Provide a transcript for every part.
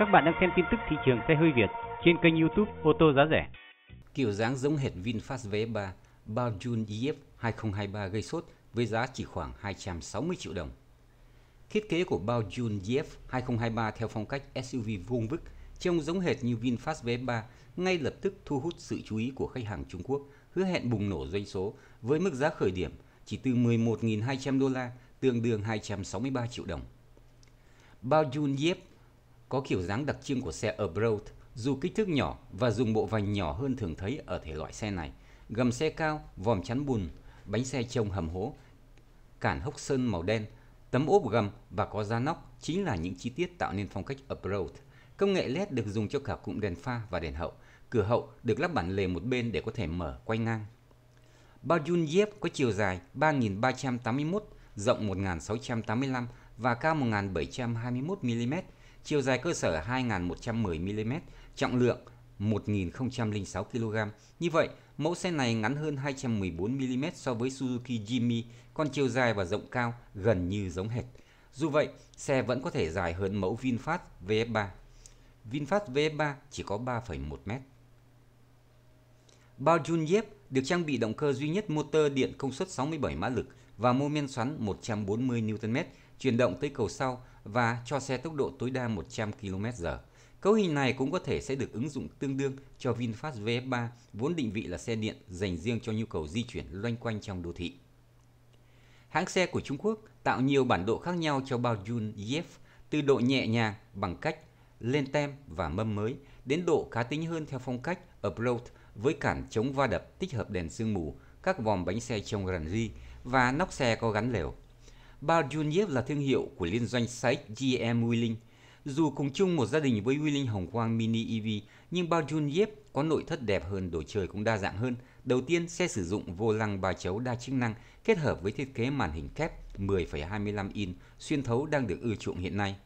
Các bạn đang xem tin tức thị trường xe hơi Việt trên kênh YouTube ô tô giá rẻ. Kiểu dáng giống hệt VinFast V3 bao Jun EF 2023 gây sốt với giá chỉ khoảng 260 triệu đồng. Thiết kế của bao Jun GF 2023 theo phong cách SUV vuông vức trông giống hệt như VinFast V3 ngay lập tức thu hút sự chú ý của khách hàng Trung Quốc, hứa hẹn bùng nổ doanh số với mức giá khởi điểm chỉ từ 11.200 đô la, tương đương 263 triệu đồng. Bao Jun GF có kiểu dáng đặc trưng của xe Abroad, dù kích thước nhỏ và dùng bộ vành nhỏ hơn thường thấy ở thể loại xe này. Gầm xe cao, vòm chắn bùn, bánh xe trông hầm hố, cản hốc sơn màu đen, tấm ốp gầm và có da nóc chính là những chi tiết tạo nên phong cách Abroad. Công nghệ LED được dùng cho cả cụm đèn pha và đèn hậu. Cửa hậu được lắp bản lề một bên để có thể mở quay ngang. Bao Jun jeep có chiều dài 3.381, rộng 1.685 và cao 1.721 mm, chiều dài cơ sở 2.110mm, trọng lượng 1.006 kg. Như vậy, mẫu xe này ngắn hơn 214mm so với Suzuki Jimny, còn chiều dài và rộng cao gần như giống hệt. Dù vậy, xe vẫn có thể dài hơn mẫu VinFast VF3. E VinFast VF3 e chỉ có 3,1m. Bao Junyev được trang bị động cơ duy nhất motor điện công suất 67 mã lực và mô men xoắn 140 Nm chuyển động tới cầu sau và cho xe tốc độ tối đa 100 km/h. Cấu hình này cũng có thể sẽ được ứng dụng tương đương cho VinFast VF3 vốn định vị là xe điện dành riêng cho nhu cầu di chuyển loanh quanh trong đô thị. Hãng xe của Trung Quốc tạo nhiều bản độ khác nhau cho bao Jun EF từ độ nhẹ nhàng bằng cách lên tem và mâm mới đến độ cá tính hơn theo phong cách Approach với cản chống va đập tích hợp đèn sương mù, các vòm bánh xe trông gần ri và nóc xe có gắn lều. Bao Juniev là thương hiệu của liên doanh saic GM Wheeling. Dù cùng chung một gia đình với Wheeling Hồng Quang Mini EV, nhưng Bao Juniev có nội thất đẹp hơn, đồ chơi cũng đa dạng hơn. Đầu tiên, xe sử dụng vô lăng ba chấu đa chức năng kết hợp với thiết kế màn hình kép 10,25 in xuyên thấu đang được ưa chuộng hiện nay.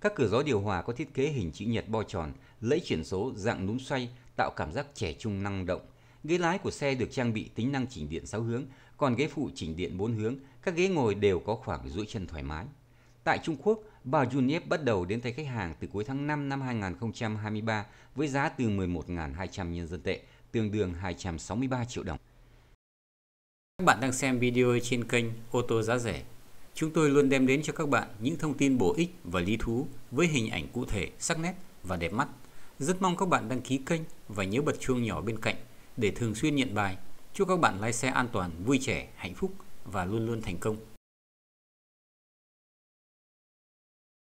Các cửa gió điều hòa có thiết kế hình chữ nhật bo tròn, lẫy chuyển số dạng núm xoay tạo cảm giác trẻ trung năng động. Ghế lái của xe được trang bị tính năng chỉnh điện 6 hướng còn ghế phụ chỉnh điện bốn hướng, các ghế ngồi đều có khoảng duỗi chân thoải mái. Tại Trung Quốc, Bao Juniev bắt đầu đến tay khách hàng từ cuối tháng 5 năm 2023 với giá từ 11.200 nhân dân tệ, tương đương 263 triệu đồng. Các bạn đang xem video trên kênh Ô tô giá rẻ. Chúng tôi luôn đem đến cho các bạn những thông tin bổ ích và lý thú với hình ảnh cụ thể, sắc nét và đẹp mắt. Rất mong các bạn đăng ký kênh và nhớ bật chuông nhỏ bên cạnh để thường xuyên nhận bài Chúc các bạn lái xe an toàn, vui trẻ, hạnh phúc và luôn luôn thành công.